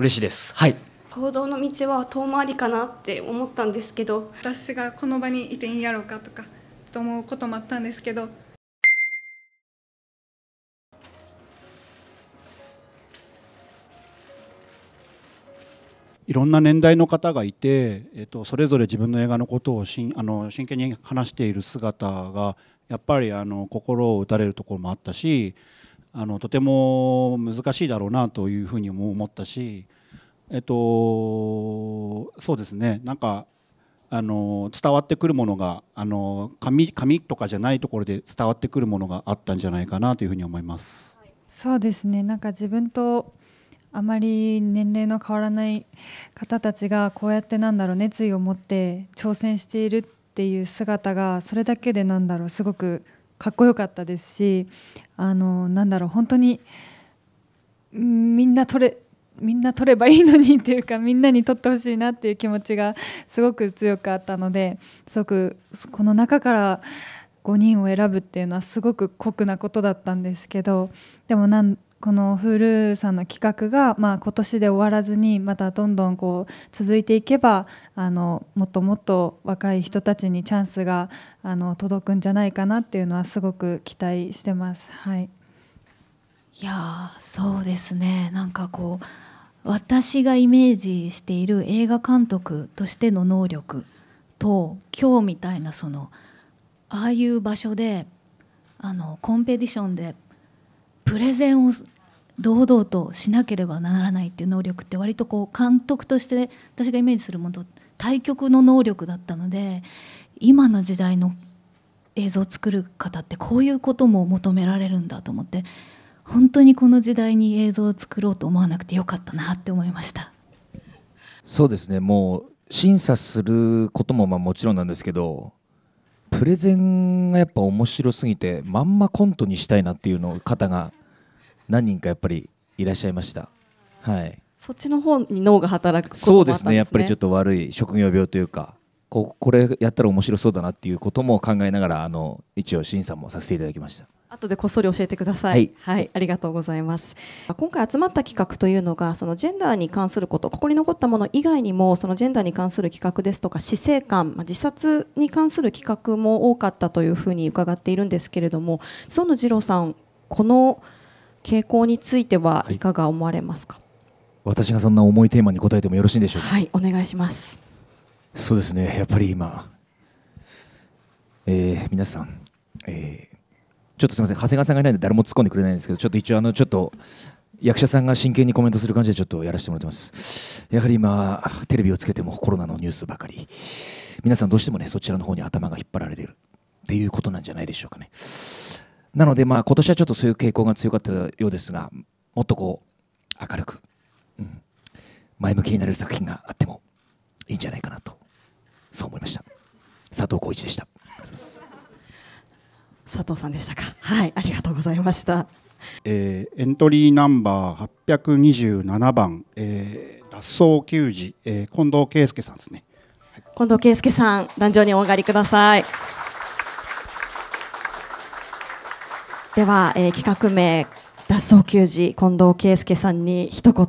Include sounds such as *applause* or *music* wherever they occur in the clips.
嬉しいです。はい行動の道は遠回りかなって思ったんですけど私がこの場にいていいんやろうかとかと思うこともあったんですけどいろんな年代の方がいて、えっと、それぞれ自分の映画のことをしんあの真剣に話している姿がやっぱりあの心を打たれるところもあったしあのとても難しいだろうなというふうにも思ったし、えっと、そうですねなんかあの伝わってくるものがあの紙紙とかじゃないところで伝わってくるものがあったんじゃないかなというふうに思います。そうですねなんか自分とあまり年齢の変わらない方たちがこうやってなんだろう熱意を持って挑戦しているっていう姿がそれだけでなんだろうすごくかっこよかったですしあのなんだろう本当にみんな取れみんな取ればいいのにっていうかみんなに取ってほしいなっていう気持ちがすごく強くあったのですごくこの中から5人を選ぶっていうのはすごく酷なことだったんですけどでもなんこのフルさんの企画が、まあ、今年で終わらずにまたどんどんこう続いていけばあのもっともっと若い人たちにチャンスがあの届くんじゃないかなっていうのはすごく期待してます。はい、いやそうですねなんかこう私がイメージしている映画監督としての能力と今日みたいなそのああいう場所であのコンペティションでプレゼンを堂々としなければならないっていう能力って割とこう監督として私がイメージするものと対局の能力だったので今の時代の映像を作る方ってこういうことも求められるんだと思って本当にこの時代に映像を作ろうと思わなくてよかったなって思いましたそうですねもう審査することもまあもちろんなんですけどプレゼンがやっぱ面白すぎてまんまコントにしたいなっていうのを方が何人かやっぱりいらっしゃいました。はい。そっちの方に脳が働く、ね、そうですね。やっぱりちょっと悪い職業病というか、ここれやったら面白そうだなっていうことも考えながらあの一応審査もさせていただきました。後でこっそり教えてください。はい、はい、ありがとうございます。今回集まった企画というのが、そのジェンダーに関すること、ここに残ったもの以外にも、そのジェンダーに関する企画ですとか、死生観、ま自殺に関する企画も多かったというふうに伺っているんですけれども、園次郎さん、この傾向についてはいかが思われますか、はい、私がそんな重いテーマに答えてもよろしいんでしょうかはいお願いしますそうですねやっぱり今、えー、皆さん、えー、ちょっとすみません長谷川さんがいないので誰も突っ込んでくれないんですけどちょっと一応あのちょっと役者さんが真剣にコメントする感じでちょっとやらせてもらってますやはり今テレビをつけてもコロナのニュースばかり皆さんどうしてもねそちらの方に頭が引っ張られるっていうことなんじゃないでしょうかねなので、まあ、今年はちょっとそういう傾向が強かったようですが、もっとこう、明るく、うん、前向きになれる作品があってもいいんじゃないかなと、そう思いました。佐藤浩一でした。*laughs* 佐藤さんでしたか。はい、ありがとうございました。えー、エントリーナンバー827番、えー、脱走球児、えー、近藤圭介さんですね。近藤圭介さん、壇上にお上がりください。では、えー、企画名脱走球児近藤圭介さんに一言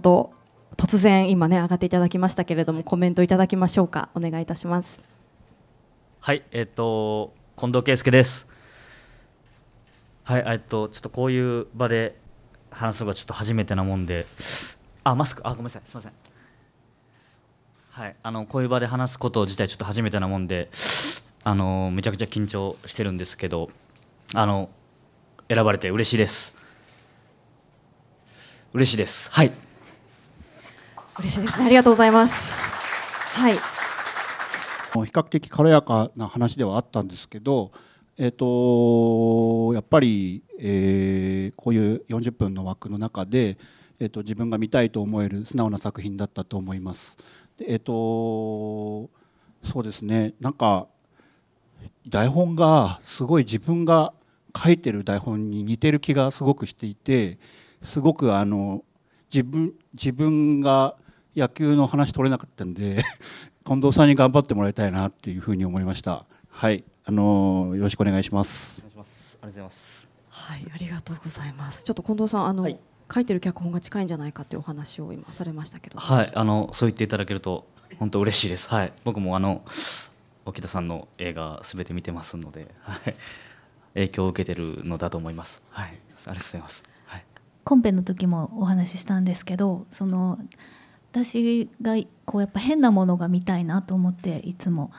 突然今ね上がっていただきましたけれどもコメントいただきましょうかお願いいたしますはいえっ、ー、と近藤圭介ですはいえっ、ー、とちょっとこういう場で話すのがちょっと初めてなもんであマスクあごめんなさいすみませんはいあのこういう場で話すこと自体ちょっと初めてなもんであのめちゃくちゃ緊張してるんですけどあの選ばれて嬉しいです嬉しいですはい嬉しいですねありがとうございますはい比較的軽やかな話ではあったんですけどえーと、やっぱり、えー、こういう40分の枠の中で、えーと、自分が見たいと思える素直な作品だったと思います。えーとそうですねなんか台本がすごい自分が書いてる台本に似てる気がすごくしていてすごくあの自分自分が野球の話取れなかったんで *laughs* 近藤さんに頑張ってもらいたいなっていうふうに思いました。はい、あのよろしくお願いします。お願いします。ありがとうございます。はい、ありがとうございます。ちょっと近藤さん、あの、はい、書いてる脚本が近いんじゃないかっていうお話を今されましたけど。はい、あのそう言っていただけると本当嬉しいです。はい、僕もあの沖田さんの映画すべて見てますので、はい。影響を受けてるのだと思います。はい、ありがとうございます。はい、コンペの時もお話ししたんですけど、その私がこうやっぱ変なものが見たいなと思っていつも、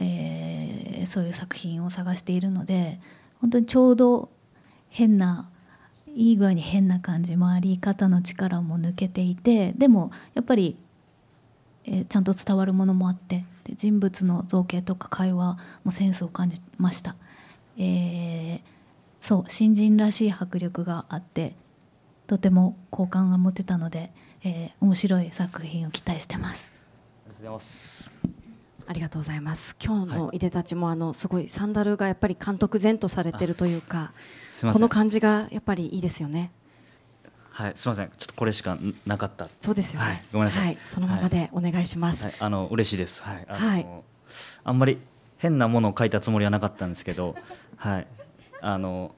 えー、そういう作品を探しているので、本当にちょうど変ないい具合に変な感じ回り方の力も抜けていてでもやっぱり、えー、ちゃんと伝わるものもあってで人物の造形とか会話もセンスを感じました。えー、そう新人らしい迫力があってとても好感が持てたので、えー、面白い作品を期待してます。ありがとうございますありがとうございます。今日のいでたちも、はい、あのすごいサンダルがやっぱり監督前とされてるというか、この感じがやっぱりいいですよね。はい、すみません、ちょっとこれしかなかった。そうですよね。はい、ごめんなさい。はい、そのままでお願いします。はい、あの嬉しいです。はい、あの、あんまり変なものを書いたつもりはなかったんですけど、はい、あの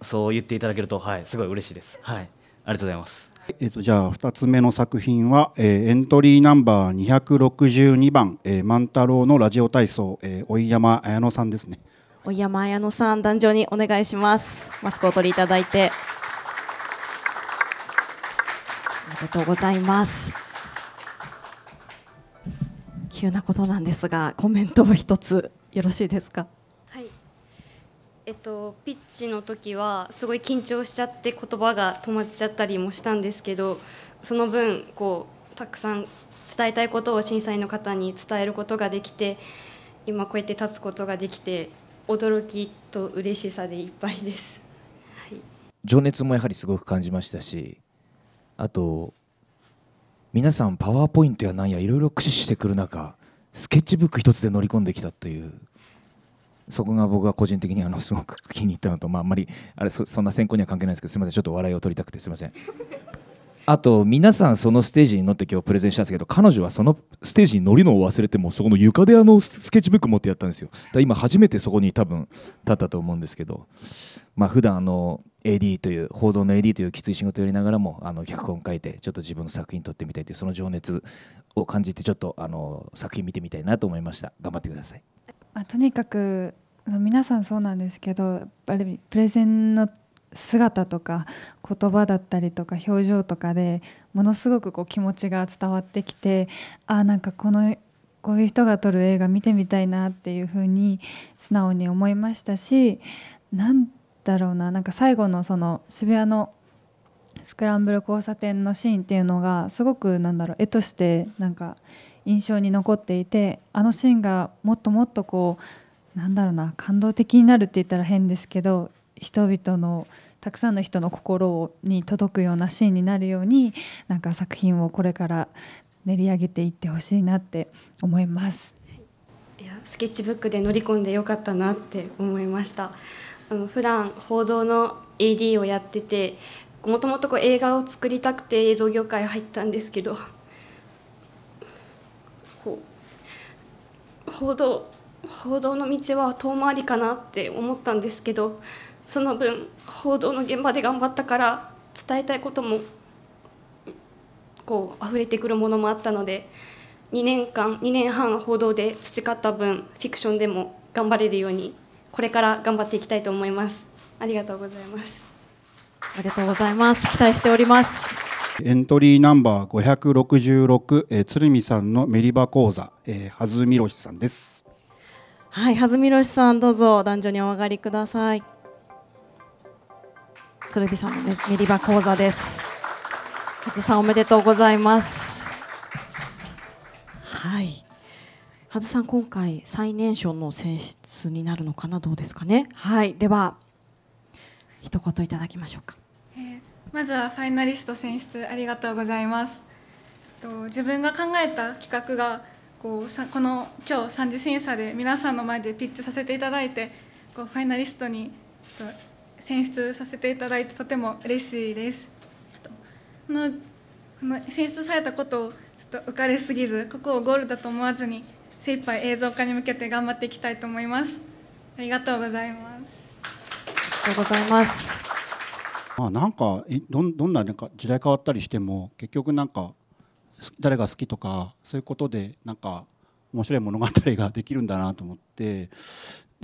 そう言っていただけると、はい、すごい嬉しいです。はい、ありがとうございます。えっと、じゃあ2つ目の作品は、えー、エントリーナンバー262番「えー、万太郎のラジオ体操」えー、追山綾乃さんですね追山綾乃さん壇上にお願いしますマスクを取りいただいてありがとうございます急なことなんですがコメントを一つよろしいですかはいえっと、ピッチの時はすごい緊張しちゃって言葉が止まっちゃったりもしたんですけどその分こうたくさん伝えたいことを審査員の方に伝えることができて今こうやって立つことができて驚きと嬉しさでいっぱいです、はい、情熱もやはりすごく感じましたしあと皆さんパワーポイントやなんやいろいろ駆使してくる中スケッチブック一つで乗り込んできたというそこが僕は個人的にあのすごく気に入ったのと、まあ、あんまりあれそんな選考には関係ないですけどすみませんちょっと笑いを取りたくてすみません。あと皆さんそのステージに乗って今日プレゼンしたんですけど彼女はそのステージに乗るのを忘れてもそこの床であのスケッチブック持ってやったんですよだ今初めてそこに多分立ったと思うんですけどまあ普段あの AD という報道の AD というきつい仕事をやりながらもあの脚本書いてちょっと自分の作品撮ってみたいというその情熱を感じてちょっとあの作品見てみたいなと思いました頑張ってください、まあ、とにかく皆さんそうなんですけどある意味プレゼンの姿とか言葉だったりとか表情とかでものすごくこう気持ちが伝わってきてあなんかこのこういう人が撮る映画見てみたいなっていうふうに素直に思いましたしなんだろうななんか最後のその渋谷のスクランブル交差点のシーンっていうのがすごくなんだろう絵としてなんか印象に残っていてあのシーンがもっともっとこうなんだろうな感動的になるって言ったら変ですけど人々のたくさんの人の心に届くようなシーンになるようになんか作品をこれから練り上げていってほしいなって思います。いやスケッチブックで乗り込んでよかったなって思いました。あの普段報道の AD をやっててもともと映画を作りたくて映像業界入ったんですけど報道報道の道は遠回りかなって思ったんですけどその分報道の現場で頑張ったから伝えたいこともこう溢れてくるものもあったので2年間2年半報道で培った分フィクションでも頑張れるようにこれから頑張っていきたいと思いますありがとうございますありがとうございます期待しておりますエントリーナンバー566、えー、鶴見さんのメリバ講座、えー、はずみろしさんですはい、はずみろしさんどうぞ壇上にお上がりください鶴瓶さんのメリバ講座です。初さんおめでとうございます。はい。はさん今回最年少の選出になるのかなどうですかね。はい。では一言いただきましょうか。えー、まずはファイナリスト選出ありがとうございます。と自分が考えた企画がこうさこの今日三次審査で皆さんの前でピッチさせていただいてこうファイナリストにと選出させていただいてとても嬉しいです。この選出されたことをちょっと浮かれすぎずここをゴールだと思わずに精一杯映像化に向けて頑張っていきたいと思います。ありがとうございます。ありがとうございます。まあなんかどんどんななんか時代変わったりしても結局なんか誰が好きとかそういうことでなんか面白い物語ができるんだなと思って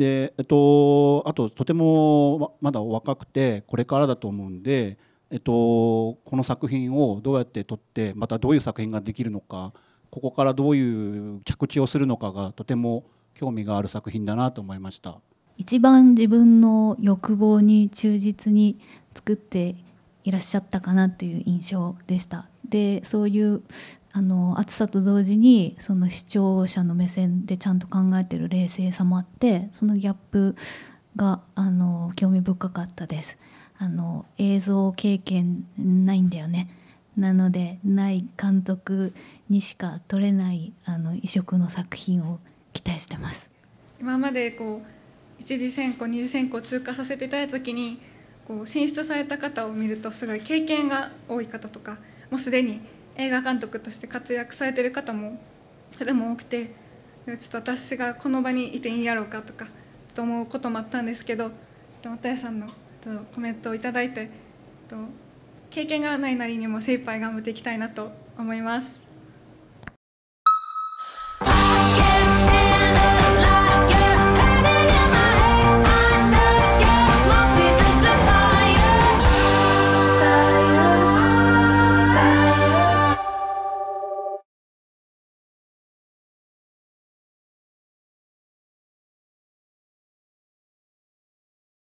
でえっと、あととてもまだ若くてこれからだと思うんで、えっと、この作品をどうやって撮ってまたどういう作品ができるのかここからどういう着地をするのかがとても興味がある作品だなと思いました一番自分の欲望に忠実に作っていらっしゃったかなという印象でした。でそういうあの暑さと同時にその視聴者の目線でちゃんと考えてる冷静さもあってそのギャップがあの興味深かったですあの映像経験ないんだよねなのでない監督にしか撮れないあの異色の作品を期待してます今までこう一次選考二次選考通過させていただいた時にこう選出された方を見るとすごい経験が多い方とかもうすでに映画監督として活躍されてる方もそれも多くてちょっと私がこの場にいていいんやろうかとかと思うこともあったんですけど又やさんのコメントを頂いて経験がないなりにも精一杯頑張っていきたいなと思います。